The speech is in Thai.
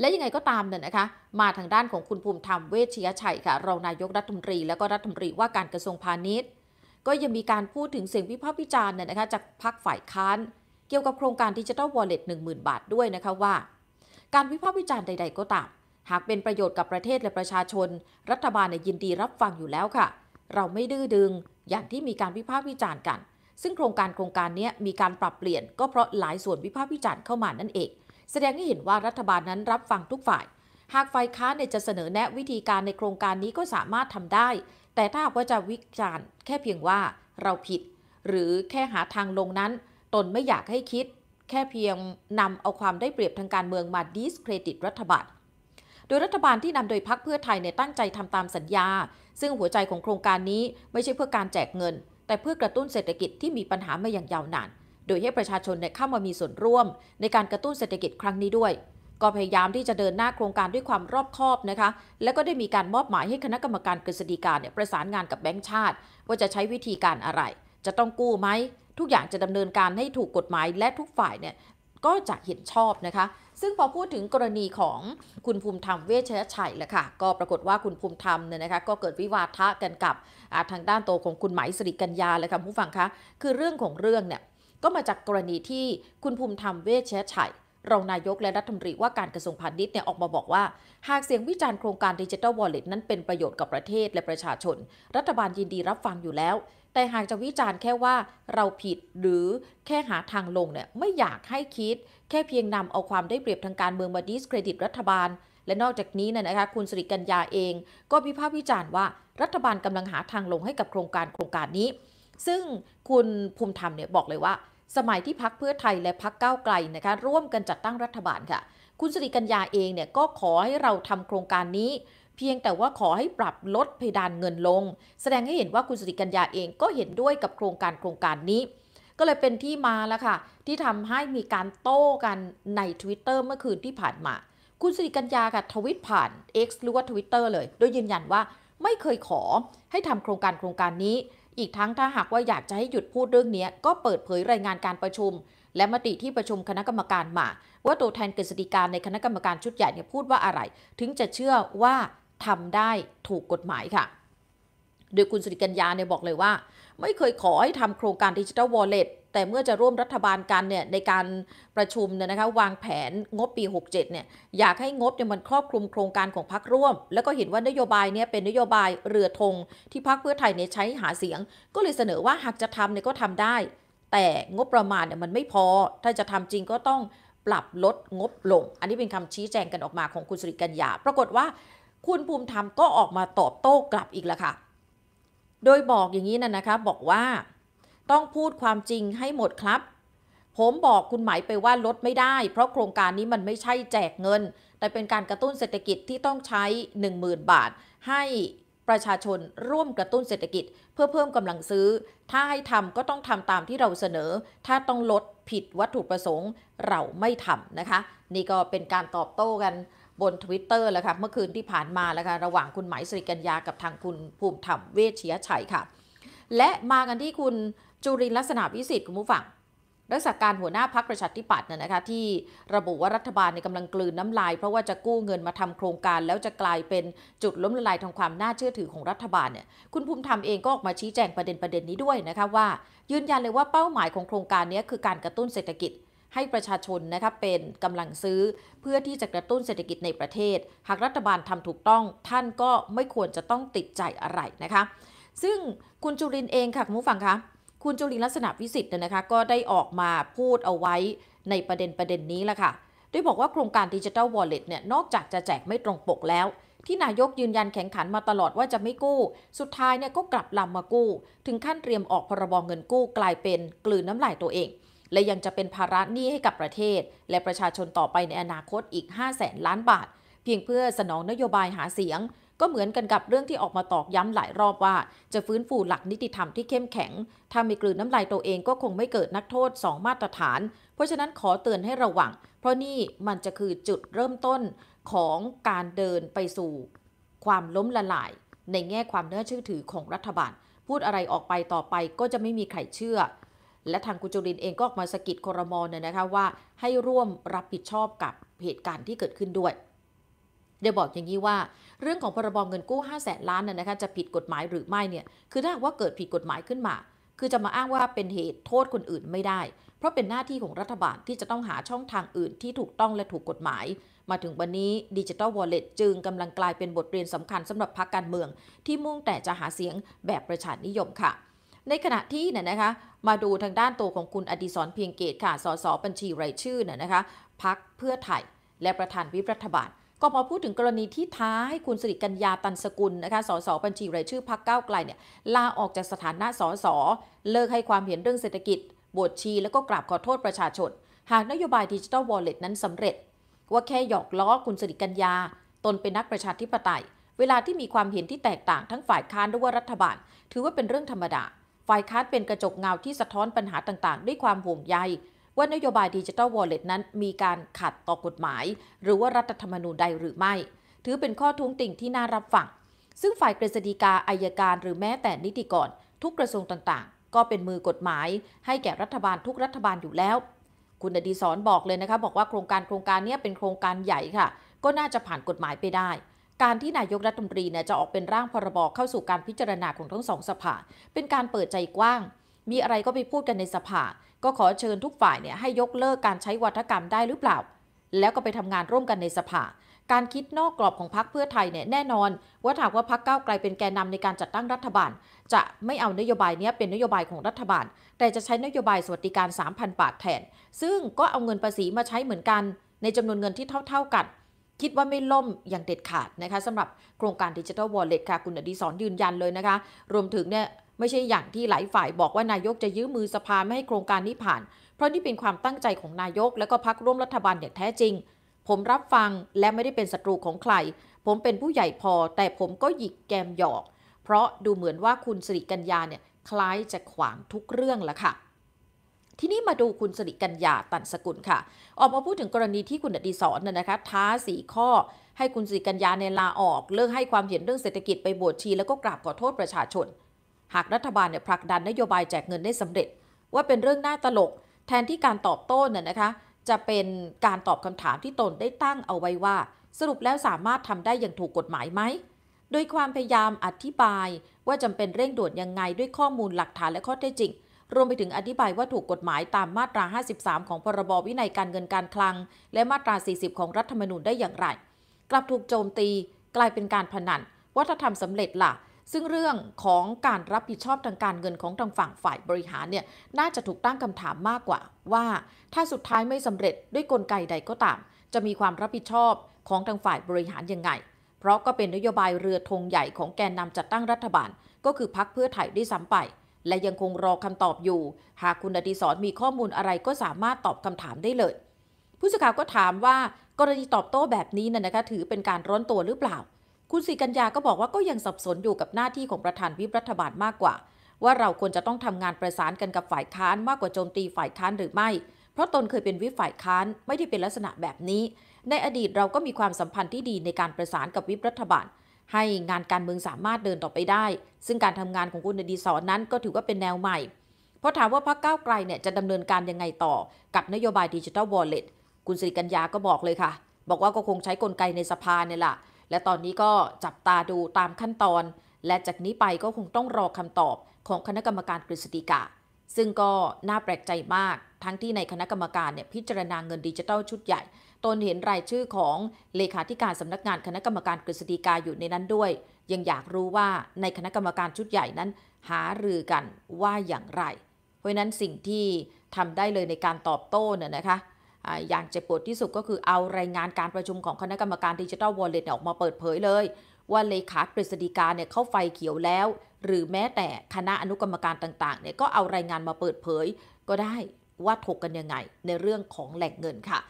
และยังไงก็ตามเนี่ยนะคะ มาทางด้านของคุณภูมิธรรมเวชยชัยค่ะรองนายกรัฐมนตรีและก็รัฐมนตรีว่าการกระทรวงพาณิชย์ ก็ยังมีการพูดถึงเสียงวิพากษ์วิจารณ์เนี่ยนะคะจากพรรคฝ่ายค้านเกี่ยวกับโครงการดิจิทัลวอลเล็ตหนึ่งหมื่นบาทด้วยนะคะว่า การวิพากษ์วิจารณ์ใดๆก็ตาม หากเป็นประโยชน์กับประเทศและประชาชน รัฐบาลยินดีรับฟังอยู่แล้วค่ะ เราไม่ดื้อดึงอย่างที่มีการวิพากษ์วิจารณ์กัน ซึ่งโครงการโครงการนี้มีการปรับเปลี่ยน ก็เพราะหลายส่วนวิพากษ์วิจารณ์เข้ามานั่นเองแสดงให้เห็นว่ารัฐบาลนั้นรับฟังทุกฝ่าย หากฝ่ายค้านจะเสนอแนะวิธีการในโครงการนี้ก็สามารถทำได้ แต่ถ้าว่าจะวิจารณ์ แค่เพียงว่าเราผิด หรือแค่หาทางลงนั้นตนไม่อยากให้คิด แค่เพียงนำเอาความได้เปรียบทางการเมืองมาดิสเครดิตรัฐบาล โดยรัฐบาลที่นำโดยพักเพื่อไทยในตั้งใจทำตามสัญญา ซึ่งหัวใจของโครงการนี้ไม่ใช่เพื่อการแจกเงิน แต่เพื่อกระตุ้นเศรษฐกิจที่มีปัญหามาอย่างยาวนานโดยให้ประชาชนเนี่ยเข้ามามีส่วนร่วมในการกระตุ้นเศรษฐกิจครั้งนี้ด้วย ก็พยายามที่จะเดินหน้าโครงการด้วยความรอบคอบนะคะ และก็ได้มีการมอบหมายให้คณะกรรมการกฤษฎีกาเนี่ยประสานงานกับแบงก์ชาติ ว่าจะใช้วิธีการอะไร จะต้องกู้ไหม ทุกอย่างจะดำเนินการให้ถูกกฎหมายและทุกฝ่ายเนี่ยก็จะเห็นชอบนะคะ ซึ่งพอพูดถึงกรณีของคุณภูมิธรรมเวชยชัยแหละค่ะ ก็ปรากฏว่าคุณภูมิธรรมเนี่ยนะคะก็เกิดวิวาทะกันกับทางด้านโตของคุณไหมสิริกัญญาเลยค่ะผู้ฟังคะ คือเรื่องของเรื่องเนี่ยก็มาจากกรณีที่คุณภูมิธรรมเวชยชัยรองนายกและรัฐมนตรีว่าการกระทรวงพาณิชย์เนี่ยออกมาบอกว่า หากเสียงวิจารณ์โครงการดิจิทัลวอลเล็ตนั้นเป็นประโยชน์กับประเทศและประชาชน รัฐบาลยินดีรับฟังอยู่แล้ว แต่หากจะวิจารณ์แค่ว่าเราผิดหรือแค่หาทางลงเนี่ยไม่อยากให้คิด แค่เพียงนำเอาความได้เปรียบทางการเมืองมาดิสเครดิต รัฐบาล และนอกจากนี้เนี่ยนะคะคุณสิริกัญญาเอง ก็พิพากษ์วิจารณ์ว่ารัฐบาลกำลังหาทางลงให้กับโครงการโครงการนี้ ซึ่งคุณภูมิธรรมเนี่ยบอกเลยว่าสมัยที่พักเพื่อไทยและพักก้าวไกลนะคะร่วมกันจัดตั้งรัฐบาลค่ะคุณสิริกัญญาเองเนี่ยก็ขอให้เราทำโครงการนี้ เพียงแต่ว่าขอให้ปรับลดเพดานเงินลง แสดงให้เห็นว่าคุณสิริกัญญาเองก็เห็นด้วยกับโครงการโครงการนี้ ก็เลยเป็นที่มาแล้วค่ะที่ทำให้มีการโต้กันใน Twitter เมื่อคืนที่ผ่านมา คุณสิริกัญญาค่ะทวิตผ่าน X หรือว่า Twitter เลย โดยยืนยันว่าไม่เคยขอให้ทำโครงการโครงการนี้ อีกทั้งถ้าหากว่าอยากจะให้หยุดพูดเรื่องนี้ก็เปิดเผยรายงานการประชุม และมติที่ประชุมคณะกรรมการมา ว่าตัวแทนกฤษฎีการในคณะกรรมการชุดใหญ่เนี่ยพูดว่าอะไร ถึงจะเชื่อว่าทำได้ถูกกฎหมายค่ะ โดยคุณสุริกัญญาเนี่ยบอกเลยว่า ไม่เคยขอให้ทำโครงการดิจิทัลวอลเล็ตแต่เมื่อจะร่วมรัฐบาลกันเนี่ยในการประชุมเนี่ยนะคะวางแผนงบปี 67เนี่ยอยากให้งบเนี่ยมันครอบคลุมโครงการของพรรคร่วม แล้วก็เห็นว่านโยบายเนี่ยเป็นนโยบายเรือธงที่พรรคเพื่อไทยเนี่ยใช้หาเสียง ก็เลยเสนอว่าหากจะทำเนี่ยก็ทำได้ แต่งบประมาณเนี่ยมันไม่พอถ้าจะทำจริงก็ต้องปรับลดงบลง อันนี้เป็นคำชี้แจงกันออกมาของคุณสุริกัญญาปรากฏว่า คุณภูมิธรรมก็ออกมาตอบโต้กลับอีกแล้วค่ะโดยบอกอย่างนี้นะนะคะบอกว่าต้องพูดความจริงให้หมดครับ ผมบอกคุณหมายไปว่าลดไม่ได้ เพราะโครงการนี้มันไม่ใช่แจกเงิน แต่เป็นการกระตุ้นเศรษฐกิจที่ต้องใช้ 10,000 บาท ให้ประชาชนร่วมกระตุ้นเศรษฐกิจ เพื่อเพิ่มกำลังซื้อ ถ้าให้ทำก็ต้องทำตามที่เราเสนอ ถ้าต้องลดผิดวัตถุประสงค์เราไม่ทำนะคะ นี่ก็เป็นการตอบโต้กันบน Twitter แล้วค่ะเมื่อคืนที่ผ่านมาแล้วค่ะระหว่างคุณหมายสิริกัญญากับทางคุณภูมิธรรมเวชเชียชัยค่ะ และมากันที่คุณจุรินลักษณะวิสิทธิ์คุณผู้ฟัง รักษาการหัวหน้าพักประชาธิปัตย์เนี่ยนะคะที่ระบุว่ารัฐบาลกํกำลังกลืนน้ำลายเพราะว่าจะกู้เงินมาทำโครงการ แล้วจะกลายเป็นจุดล้มละลายทางความน่าเชื่อถือของรัฐบาลเนี่ย คุณภูมิธรรมเองก็ออกมาชี้แจงประเด็นประเด็นนี้ด้วยนะคะว่ายืนยันเลยว่าเป้าหมายของโครงการนี้คือการกระตุ้นเศรษฐกิจให้ประชาชนนะคะเป็นกำลังซื้อ เพื่อที่จะกระตุ้นเศรษฐกิจในประเทศ หากรัฐบาลทำถูกต้อง ท่านก็ไม่ควรจะต้องติดใจอะไรนะคะ ซึ่งคุณจุรินเองค่ะคุณผู้ฟังคะคุณจุลินลักษณะวิสิทธิ์นะคะก็ได้ออกมาพูดเอาไว้ในประเด็นประเด็นนี้และค่ะ ด้วยบอกว่าโครงการดิจิทัลวอลเล็ตเนี่ยนอกจากจะแจกไม่ตรงปกแล้ว ที่นายกยืนยันแข่งขันมาตลอดว่าจะไม่กู้ สุดท้ายเนี่ยก็กลับลำมากู้ ถึงขั้นเตรียมออกพรบเงินกู้กลายเป็นกลืนน้ำลายตัวเอง และยังจะเป็นภาระหนี้ให้กับประเทศ และประชาชนต่อไปในอนาคตอีก 5 0 0แสนล้านบาท เพียงเพื่อสนองนโยบายหาเสียงก็เหมือนกันกับเรื่องที่ออกมาตอกย้ำหลายรอบว่าจะฟื้นฟูหลักนิติธรรมที่เข้มแข็ง ถ้ามีกลืนน้ำลายตัวเองก็คงไม่เกิดนักโทษ 2 มาตรฐาน เพราะฉะนั้นขอเตือนให้ระวัง เพราะนี่มันจะคือจุดเริ่มต้นของการเดินไปสู่ ความล้มละลายในแง่ความเน่าเชื่อถือของรัฐบาล พูดอะไรออกไปต่อไปก็จะไม่มีใครเชื่อ และทางกุจุรินเองก็ออกมาสกิดคอรมอนเนี่ยนะคะว่า ให้ร่วมรับผิดชอบกับเหตุการณ์ที่เกิดขึ้นด้วยไดยบอกอย่างนี้ว่าเรื่องของพรบเงินกู้ 5 0 0แสนล้านน่ะนะคะจะผิดกฎหมายหรือไม่เนี่ยคือถ้าหากว่าเกิดผิดกฎหมายขึ้นมา คือจะมาอ้างว่าเป็นเหตุโทษคนอื่นไม่ได้ เพราะเป็นหน้าที่ของรัฐบาลที่จะต้องหาช่องทางอื่นที่ถูกต้องและถูกกฎหมาย มาถึงวันนี้ดิจิทัลวอลเล็ตจึงกำลังกลายเป็นบทเรียนสำคัญสำหรับพรรคการเมือง ที่มุ่งแต่จะหาเสียงแบบประชานิยมค่ะ ในขณะที่เนี่ยนะคะมาดูทางด้านตัวของคุณอดีศรเพียงเกตค่ะสสบัญชีรายชื่อเนี่ยนะคะพักเพื่อไทยและประธานวิปรัฐบาลก็พอพูดถึงกรณีที่ท้าให้คุณสิริกัญญาตันสกุลนะคะ สสบัญชีรายชื่อพักเก้าไกลเนี่ยลาออกจากสถานะสสเลิกให้ความเห็นเรื่องเศรษฐกิจบวชชีแล้วก็กราบขอโทษประชาชน หากนโยบายดิจิทัลวอลเล็ตนั้นสำเร็จ ว่าแค่หยอกล้อคุณสิริกัญญาตนเป็นนักประชาธิปไตย เวลาที่มีความเห็นที่แตกต่างทั้งฝ่ายค้านหรือว่ารัฐบาล ถือว่าเป็นเรื่องธรรมดาฝ่ายค้านเป็นกระจกเงาที่สะท้อนปัญหาต่างๆ ด้วยความห่วงใยว่านโยบายดิจิทัลวอลเล็ตนั้นมีการขัดต่อกฎหมาย หรือว่ารัฐธรรมนูญใดหรือไม่ ถือเป็นข้อท้วงติ่งที่น่ารับฟังซึ่งฝ่ายกฤษฎีกาอายการหรือแม้แต่นิติกรทุกกระทรวงต่าง ๆ ก็เป็นมือกฎหมาย ให้แก่รัฐบาลทุกรัฐบาลอยู่แล้ว คุณอดีศรบอกเลยนะคะบอกว่าโครงการโครงการนี้เป็นโครงการใหญ่ค่ะ ก็น่าจะผ่านกฎหมายไปได้ การที่นายกรัฐมนตรีเนี่ยจะออกเป็นร่างพรบเข้าสู่การพิจารณาของทั้งสองสภาเป็นการเปิดใจกว้าง มีอะไรก็ไปพูดกันในสภาก็ขอเชิญทุกฝ่ายเนี่ยให้ยกเลิกการใช้วัฒกรรมได้หรือเปล่า แล้วก็ไปทำงานร่วมกันในสภา การคิดนอกกรอบของพรรคเพื่อไทยเนี่ยแน่นอน ว่าถากว่าพรรคก้าวไกลเป็นแกนนาในการจัดตั้งรัฐบาล จะไม่เอานโยบายนี้เป็นนโยบายของรัฐบาล แต่จะใช้นโยบายสวัสดิการ 3,000 บาทแทน ซึ่งก็เอาเงินภาษีมาใช้เหมือนกัน ในจำนวนเงินที่เท่าๆกัน คิดว่าไม่ล่มอย่างเด็ดขาดนะคะสำหรับโครงการดิจิทัลวอลเล็ตค่ะคุณอดีศรยืนยันเลยนะคะ รวมถึงเนี่ยไม่ใช่อย่างที่หลายฝ่ายบอกว่านายกจะยื้อมือสภาไม่ให้โครงการนี้ผ่าน เพราะนี่เป็นความตั้งใจของนายกและก็พักร่วมรัฐบาลอย่างแท้จริง ผมรับฟังและไม่ได้เป็นศัตรูของใคร ผมเป็นผู้ใหญ่พอแต่ผมก็หยิกแกมหยอก เพราะดูเหมือนว่าคุณสิริกัญญาเนี่ย คล้ายจะขวางทุกเรื่องละค่ะ ทีนี้มาดูคุณสิริกัญญาตันสกุลค่ะ ออกมาพูดถึงกรณีที่คุณอดีศรน่ยนะคะท้าสีข้อ ให้คุณสิริกัญญาในลาออกเลิกให้ความเห็นเรื่องเศรษฐกิจไปบวชชีแล้วก็กราบขอโทษประชาชนหากรัฐบาลเนี่ยผลักดันนโยบายแจกเงินได้สำเร็จ ว่าเป็นเรื่องน่าตลก แทนที่การตอบโต้เนี่ยนะคะจะเป็นการตอบคำถามที่ตนได้ตั้งเอาไว้ว่า สรุปแล้วสามารถทำได้อย่างถูกกฎหมายไหมโดยความพยายามอธิบายว่าจำเป็นเร่งด่วนยังไงด้วยข้อมูลหลักฐานและข้อเท็จจริง รวมไปถึงอธิบายว่าถูกกฎหมายตามมาตรา 53 ของพรบวินัยการเงินการคลังและมาตรา 40 ของรัฐธรรมนูญได้อย่างไรกลับถูกโจมตีกลายเป็นการพนันว่าถ้าทำสำเร็จล่ะซึ่งเรื่องของการรับผิดชอบทางการเงินของทางฝั่งฝ่ายบริหารเนี่ย น่าจะถูกตั้งคำถามมากกว่า ว่าถ้าสุดท้ายไม่สำเร็จด้วยกลไกใดก็ตาม จะมีความรับผิดชอบของทางฝ่ายบริหารยังไง เพราะก็เป็นนโยบายเรือธงใหญ่ของแกนนำจัดตั้งรัฐบาล ก็คือพักเพื่อไทยได้ซ้ำไป และยังคงรอคำตอบอยู่ หากคุณอดีศรมีข้อมูลอะไรก็สามารถตอบคำถามได้เลย ผู้สื่อข่าวก็ถามว่ากรณีตอบโต้แบบนี้น่ะนะคะถือเป็นการร้อนตัวหรือเปล่าคุณสิกัญญาก็บอกว่าก็ยังสับสนอยู่กับหน้าที่ของประธานวิปรัฐบาลมากกว่า ว่าเราควรจะต้องทำงานประสานกันกับฝ่ายค้านมากกว่าโจมตีฝ่ายค้านหรือไม่ เพราะตนเคยเป็นวิฝ่ายค้านไม่ได้เป็นลักษณะแบบนี้ ในอดีตเราก็มีความสัมพันธ์ที่ดีในการประสานกับวิปรัฐบาล ให้งานการเมืองสามารถเดินต่อไปได้ ซึ่งการทำงานของคุณอดีศรนั้นก็ถือว่าเป็นแนวใหม่พอถามว่าพรรคก้าวไกลเนี่ยจะดำเนินการยังไงต่อ กับนโยบายดิจิทัลวอลเล็ตคุณสิริกัญญาก็บอกเลยค่ะบอกว่าก็คงใช้กลไกในสภาเนี่ยแหละและตอนนี้ก็จับตาดูตามขั้นตอน และจากนี้ไปก็คงต้องรอคำตอบของคณะกรรมการกฤษฎีกาซึ่งก็น่าแปลกใจมากทั้งที่ในคณะกรรมการเนี่ยพิจารณาเงินดิจิทัลชุดใหญ่ตนเห็นรายชื่อของเลขาธิการสำนักงานคณะกรรมการกฤษฎีกาอยู่ในนั้นด้วย ยังอยากรู้ว่าในคณะกรรมการชุดใหญ่นั้น หารือกันว่าอย่างไร เพราะนั้นสิ่งที่ทำได้เลยในการตอบโต้เนี่ยนะคะอย่างเจ็บปวดที่สุดก็คือเอารายงานการประชุมของคณะกรรมการดิจิทัลวอลเล็ตออกมาเปิดเผยเลย ว่าเลขากฤษฎีกาเนี่ยเข้าไฟเขียวแล้ว หรือแม้แต่คณะอนุกรรมการต่างๆเนี่ยก็เอารายงานมาเปิดเผย ก็ได้ว่าถกกันยังไงในเรื่องของแหล่งเงินค่ะ